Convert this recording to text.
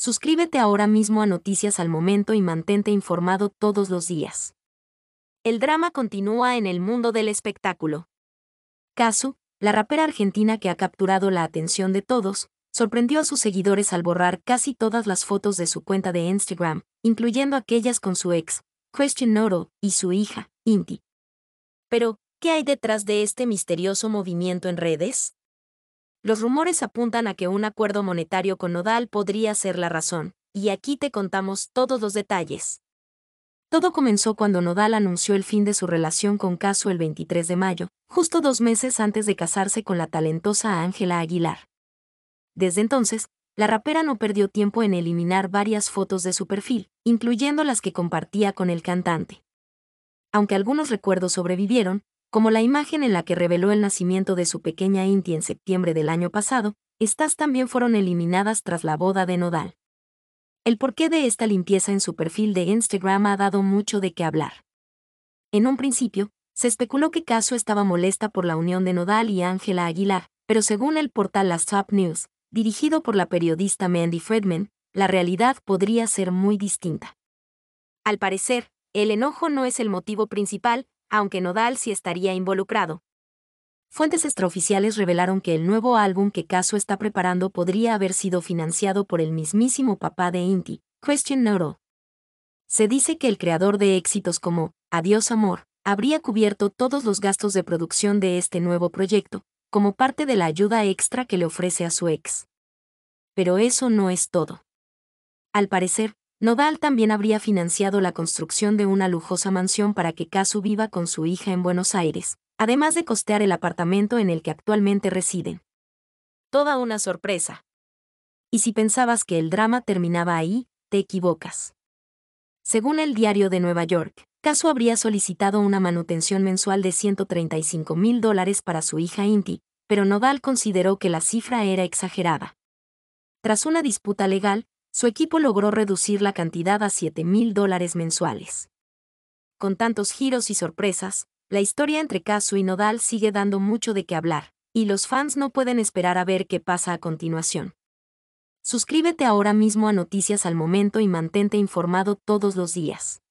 Suscríbete ahora mismo a Noticias al Momento y mantente informado todos los días. El drama continúa en el mundo del espectáculo. Casu, la rapera argentina que ha capturado la atención de todos, sorprendió a sus seguidores al borrar casi todas las fotos de su cuenta de Instagram, incluyendo aquellas con su ex, Christian Oro, y su hija, Inti. Pero, ¿qué hay detrás de este misterioso movimiento en redes? Los rumores apuntan a que un acuerdo monetario con Nodal podría ser la razón, y aquí te contamos todos los detalles. Todo comenzó cuando Nodal anunció el fin de su relación con Caso el 23 de mayo, justo dos meses antes de casarse con la talentosa Ángela Aguilar. Desde entonces, la rapera no perdió tiempo en eliminar varias fotos de su perfil, incluyendo las que compartía con el cantante. Aunque algunos recuerdos sobrevivieron, como la imagen en la que reveló el nacimiento de su pequeña Inti en septiembre del año pasado, estas también fueron eliminadas tras la boda de Nodal. El porqué de esta limpieza en su perfil de Instagram ha dado mucho de qué hablar. En un principio, se especuló que Caso estaba molesta por la unión de Nodal y Ángela Aguilar, pero según el portal Las Top News, dirigido por la periodista Mandy Fredman, la realidad podría ser muy distinta. Al parecer, el enojo no es el motivo principal, aunque Nodal sí estaría involucrado. Fuentes extraoficiales revelaron que el nuevo álbum que Caso está preparando podría haber sido financiado por el mismísimo papá de Inti, Christian Nodal. Se dice que el creador de éxitos como Adiós Amor habría cubierto todos los gastos de producción de este nuevo proyecto, como parte de la ayuda extra que le ofrece a su ex. Pero eso no es todo. Al parecer, Nodal también habría financiado la construcción de una lujosa mansión para que Casu viva con su hija en Buenos Aires, además de costear el apartamento en el que actualmente residen. Toda una sorpresa. Y si pensabas que el drama terminaba ahí, te equivocas. Según el diario de Nueva York, Casu habría solicitado una manutención mensual de 135 mil dólares para su hija Inti, pero Nodal consideró que la cifra era exagerada. Tras una disputa legal, su equipo logró reducir la cantidad a 7 mil dólares mensuales. Con tantos giros y sorpresas, la historia entre Casu y Nodal sigue dando mucho de qué hablar, y los fans no pueden esperar a ver qué pasa a continuación. Suscríbete ahora mismo a Noticias al Momento y mantente informado todos los días.